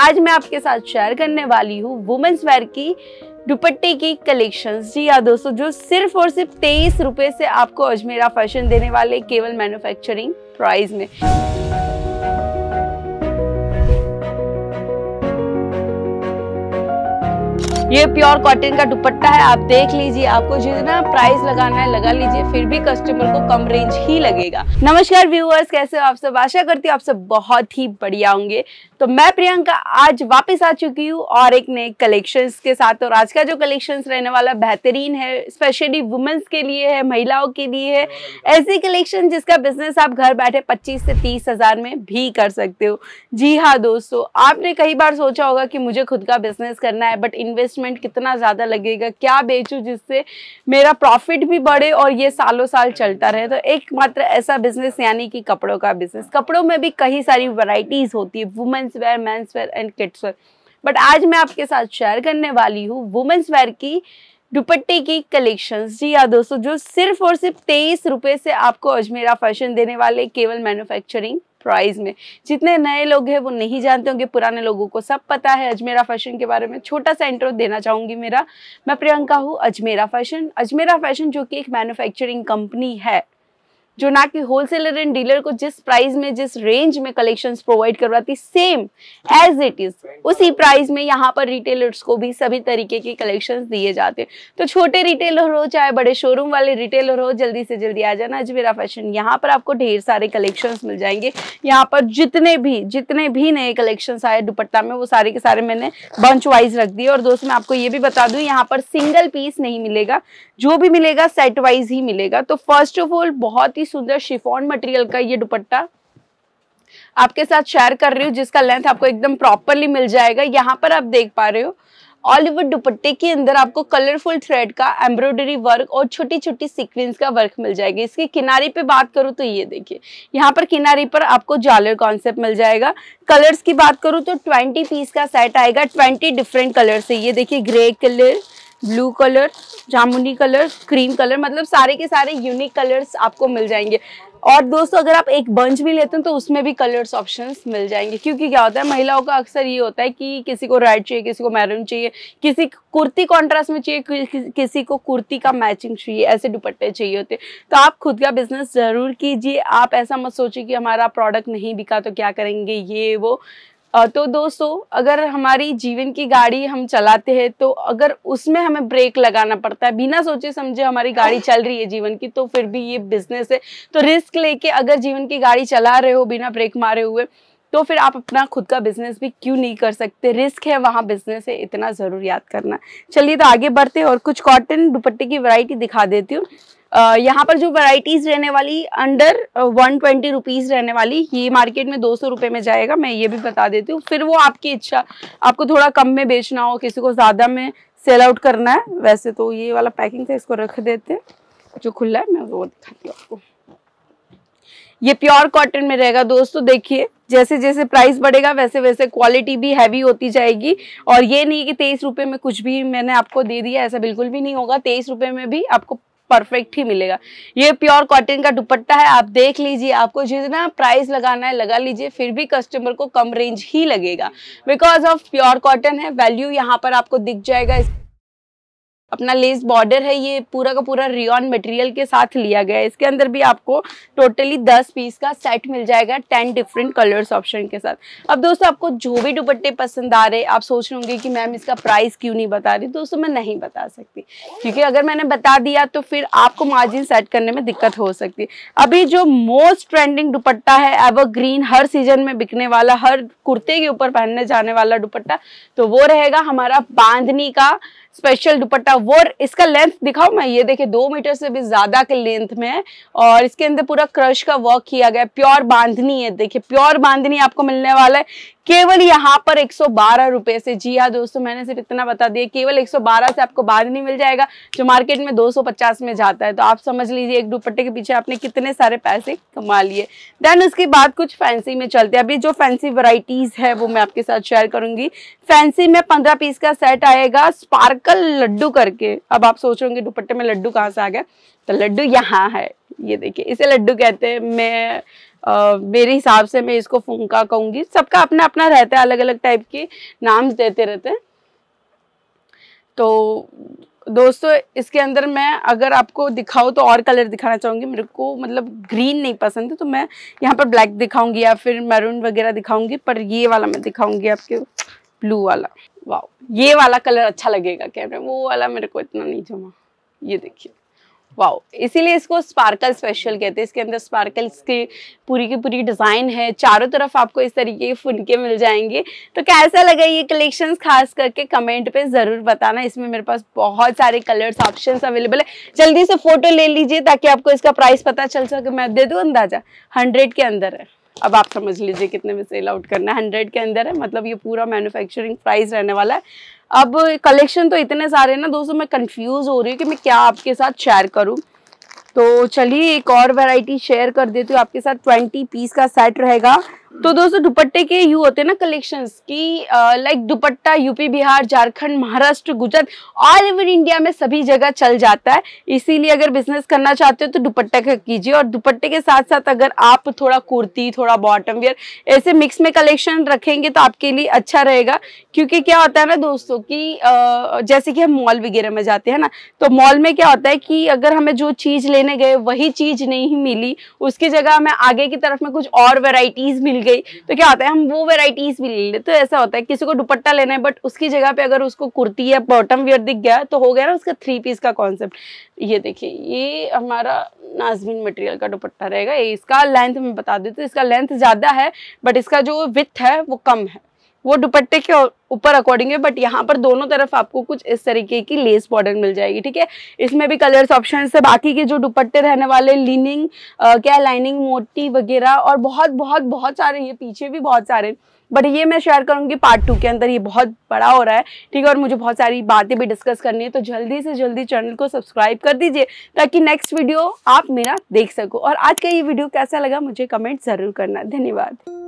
आज मैं आपके साथ शेयर करने वाली हूँ वुमेन्स वेयर की दुपट्टे की कलेक्शंस जी या हाँ दोस्तों जो सिर्फ और सिर्फ तेईस रुपए से आपको अजमेरा फैशन देने वाले केवल मैन्युफैक्चरिंग प्राइस में ये प्योर कॉटन का दुपट्टा है आप देख लीजिए आपको जितना प्राइस लगाना है लगा लीजिए फिर भी कस्टमर को कम रेंज ही लगेगा नमस्कार व्यूअर्स कैसे हो आप सब आशा करती हूँ आप सब बहुत ही बढ़िया होंगे तो मैं प्रियंका आज वापस आ चुकी हूँ और एक नए कलेक्शन के साथ और आज का जो कलेक्शन रहने वाला बेहतरीन है स्पेशली वुमेन्स के लिए है महिलाओं के लिए है ऐसी कलेक्शन जिसका बिजनेस आप घर बैठे पच्चीस से तीस हजार में भी कर सकते हो जी हाँ दोस्तों आपने कई बार सोचा होगा कि मुझे खुद का बिजनेस करना है बट इन्वेस्ट इन्वेस्टमेंट कितना ज़्यादा लगेगा क्या बेचूँ जिससे मेरा प्रॉफिट भी बढ़े और ये सालों साल चलता रहे तो एकमात्र ऐसा बिजनेस यानी कि कपड़ों का बिजनेस कपड़ों में भी कई सारी वराइटीज़ होती है women's wear men's wear and kids wear but आज मैं आपके साथ शेयर करने वाली हूँ वुमेंस वेयर की दुपट्टे की कलेक्शंस जी हाँ दोस्तों जो सिर्फ और सिर्फ तेईस रुपये से आपको अजमेरा फैशन देने वाले केवल मैन्युफैक्चरिंग प्राइस में जितने नए लोग हैं वो नहीं जानते होंगे पुराने लोगों को सब पता है अजमेरा फैशन के बारे में छोटा सा इंट्रो देना चाहूँगी मेरा मैं प्रियंका हूँ अजमेरा फैशन अजमेरा फैशन जो कि एक मैन्युफैक्चरिंग कंपनी है जो ना कि होलसेलर एंड डीलर को जिस प्राइस में जिस रेंज में कलेक्शन प्रोवाइड करवाती सेम एज इट इज उसी प्राइस में यहाँ पर रिटेलर्स को भी सभी तरीके के कलेक्शन दिए जाते हैं तो छोटे रिटेलर हो चाहे बड़े शोरूम वाले रिटेलर हो जल्दी से जल्दी आ जाना अजमेरा फैशन यहाँ पर आपको ढेर सारे कलेक्शन मिल जाएंगे यहाँ पर जितने भी जितने भी नए कलेक्शन आए दुपट्टा में वो सारे के सारे मैंने बंच वाइज रख दिए और दोस्त मैं आपको ये भी बता दू यहाँ पर सिंगल पीस नहीं मिलेगा जो भी मिलेगा सेट वाइज ही मिलेगा तो फर्स्ट ऑफ ऑल बहुत ही सुंदर शिफॉन मटेरियल का ये दुपट्टा आपके साथ शेयर कर रही हूँ जिसका लेंथ आपको एकदम प्रॉपरली मिल जाएगा यहाँ पर आप देख पा रहे हो ऑल ओवर दुपट्टे के अंदर आपको कलरफुल थ्रेड का एम्ब्रॉयडरी वर्क और छोटी छोटी सीक्वेंस का वर्क मिल जाएगा इसके किनारे पे बात करूँ तो ये देखिए यहाँ पर किनारे पर आपको जालर कॉन्सेप्ट मिल जाएगा कलर्स की बात करूँ तो 20 पीस का सेट आएगा 20 डिफरेंट कलर से ये देखिए ग्रे कलर ब्लू कलर जामुनी कलर क्रीम कलर मतलब सारे के सारे यूनिक कलर्स आपको मिल जाएंगे और दोस्तों अगर आप एक बंच भी लेते हैं तो उसमें भी कलर्स ऑप्शंस मिल जाएंगे क्योंकि क्या होता है महिलाओं का अक्सर ये होता है कि किसी को रेड चाहिए किसी को मैरून चाहिए किसी कुर्ती कॉन्ट्रास्ट में चाहिए कि, कि, किसी को कुर्ती का मैचिंग चाहिए ऐसे दुपट्टे चाहिए होते तो आप खुद का बिजनेस ज़रूर कीजिए आप ऐसा मत सोचिए कि हमारा प्रोडक्ट नहीं बिका तो क्या करेंगे ये वो तो दोस्तों अगर हमारी जीवन की गाड़ी हम चलाते हैं तो अगर उसमें हमें ब्रेक लगाना पड़ता है बिना सोचे समझे हमारी गाड़ी चल रही है जीवन की तो फिर भी ये बिजनेस है तो रिस्क लेके अगर जीवन की गाड़ी चला रहे हो बिना ब्रेक मारे हुए तो फिर आप अपना खुद का बिजनेस भी क्यों नहीं कर सकते रिस्क है वहाँ बिजनेस है इतना ज़रूर याद करना चलिए तो आगे बढ़ते और कुछ कॉटन दुपट्टे की वराइटी दिखा देती हूँ यहाँ पर जो वैरायटीज रहने वाली अंडर वन ट्वेंटी रुपीज़ रहने वाली ये मार्केट में दो सौ रुपये में जाएगा मैं ये भी बता देती हूँ फिर वो आपकी इच्छा आपको थोड़ा कम में बेचना हो किसी को ज़्यादा में सेल आउट करना है वैसे तो ये वाला पैकिंग था इसको रख देते हैं जो खुला है मैं वो दिखाती हूँ आपको ये प्योर कॉटन में रहेगा दोस्तों देखिए जैसे जैसे प्राइस बढ़ेगा वैसे वैसे क्वालिटी भी हैवी होती जाएगी और ये नहीं कि तेईस रुपये में कुछ भी मैंने आपको दे दिया ऐसा बिल्कुल भी नहीं होगा तेईस रुपये में भी आपको परफेक्ट ही मिलेगा ये प्योर कॉटन का दुपट्टा है आप देख लीजिए आपको जितना प्राइस लगाना है लगा लीजिए फिर भी कस्टमर को कम रेंज ही लगेगा बिकॉज ऑफ प्योर कॉटन है वैल्यू यहाँ पर आपको दिख जाएगा अपना लेस बॉर्डर है ये पूरा का पूरा रियॉन मटेरियल के साथ लिया गया है इसके अंदर भी आपको टोटली दस पीस का सेट मिल जाएगा टेन डिफरेंट कलर्स ऑप्शन के साथ अब दोस्तों आपको जो भी दुपट्टे पसंद आ रहे आप सोच रहे होंगे कि मैम इसका प्राइस क्यों नहीं बता रही दोस्तों मैं नहीं बता सकती क्योंकि अगर मैंने बता दिया तो फिर आपको मार्जिन सेट करने में दिक्कत हो सकती है अभी जो मोस्ट ट्रेंडिंग दुपट्टा है एवर हर सीजन में बिकने वाला हर कुर्ते के ऊपर पहनने जाने वाला दुपट्टा तो वो रहेगा हमारा बांधनी का स्पेशल दुपट्टा वो इसका लेंथ दिखाओ मैं ये देखिए दो मीटर से भी ज्यादा के लेंथ में है और इसके अंदर पूरा क्रश का वर्क किया गया प्योर बांधनी है देखिए प्योर बांधनी आपको मिलने वाला है केवल यहाँ पर एक सौ से जी हाँ दोस्तों मैंने सिर्फ इतना बता दिया केवल 112 से आपको बाद नहीं मिल जाएगा जो मार्केट में 250 में जाता है तो आप समझ लीजिए एक दुपट्टे के पीछे आपने कितने सारे पैसे कमा लिए देन उसके बाद कुछ फैंसी में चलते हैं अभी जो फैंसी वराइटीज है वो मैं आपके साथ शेयर करूंगी फैंसी में पंद्रह पीस का सेट आएगा स्पार्कल लड्डू करके अब आप सोच रहे दुपट्टे में लड्डू कहाँ से आ गया तो लड्डू यहाँ है ये देखिए इसे लड्डू कहते हैं मैं मेरे हिसाब से मैं इसको फुंका कहूंगी सबका अपना अपना रहता है अलग अलग टाइप के नाम्स देते रहते हैं तो दोस्तों इसके अंदर मैं अगर आपको दिखाऊँ तो और कलर दिखाना चाहूँगी मेरे को मतलब ग्रीन नहीं पसंद है तो मैं यहाँ पर ब्लैक दिखाऊंगी या फिर मैरून वगैरह दिखाऊंगी पर ये वाला मैं दिखाऊंगी आपके ब्लू वाला वाह ये वाला कलर अच्छा लगेगा कैमरे वो वाला मेरे को इतना नहीं जमा ये देखिए वाओ इसीलिए इसको स्पार्कल स्पेशल कहते हैं इसके अंदर स्पार्कल्स की पूरी की पूरी डिज़ाइन है चारों तरफ आपको इस तरीके के फुनके मिल जाएंगे तो कैसा लगा ये कलेक्शंस खास करके कमेंट पे ज़रूर बताना इसमें मेरे पास बहुत सारे कलर्स ऑप्शंस अवेलेबल है जल्दी से फोटो ले लीजिए ताकि आपको इसका प्राइस पता चल सके मैं दे दूँ अंदाज़ा हंड्रेड के अंदर है अब आप समझ लीजिए कितने में सेल आउट करना है हंड्रेड के अंदर है मतलब ये पूरा मैन्युफैक्चरिंग प्राइस रहने वाला है अब कलेक्शन तो इतने सारे ना दोस्तों मैं कंफ्यूज हो रही हूँ कि मैं क्या आपके साथ शेयर करूँ तो चलिए एक और वैरायटी शेयर कर देती हूँ आपके साथ ट्वेंटी पीस का सेट रहेगा तो दोस्तों दुपट्टे के यू होते हैं ना कलेक्शंस की like dupatta UP Bihar Jharkhand Maharashtra Gujarat all over India में सभी जगह चल जाता है इसीलिए अगर बिजनेस करना चाहते हो तो दुपट्टे का कीजिए और दुपट्टे के साथ साथ अगर आप थोड़ा कुर्ती थोड़ा बॉटम वेयर ऐसे मिक्स में कलेक्शन रखेंगे तो आपके लिए अच्छा रहेगा क्योंकि क्या होता है ना दोस्तों की जैसे कि हम मॉल वगैरह में जाते हैं ना तो मॉल में क्या होता है कि अगर हमें जो चीज़ लेने गए वही चीज़ नहीं मिली उसकी जगह हमें आगे की तरफ में कुछ और वेराइटीज़ मिली गई तो क्या होता है हम वो वेराइटीज भी ले लेते तो ऐसा होता है किसी को दुपट्टा लेना है बट उसकी जगह पे अगर उसको कुर्ती या बॉटम वियर दिख गया तो हो गया ना उसका थ्री पीस का कॉन्सेप्ट ये देखिए ये हमारा नाजमिन मटेरियल का दुपट्टा रहेगा इसका लेंथ में बता देती हूँ इसका लेंथ ज़्यादा है बट इसका जो विथ है वो कम है वो दुपट्टे के ऊपर अकॉर्डिंग है बट यहाँ पर दोनों तरफ आपको कुछ इस तरीके की लेस बॉर्डर मिल जाएगी ठीक है इसमें भी कलर्स ऑप्शन है बाकी के जो दुपट्टे रहने वाले लीनिंग क्या लाइनिंग मोटी वगैरह और बहुत बहुत बहुत सारे ये पीछे भी बहुत सारे बट ये मैं शेयर करूंगी पार्ट टू के अंदर ये बहुत बड़ा हो रहा है ठीक है और मुझे बहुत सारी बातें भी डिस्कस करनी है तो जल्दी से जल्दी चैनल को सब्सक्राइब कर दीजिए ताकि नेक्स्ट वीडियो आप मेरा देख सको और आज का ये वीडियो कैसा लगा मुझे कमेंट ज़रूर करना धन्यवाद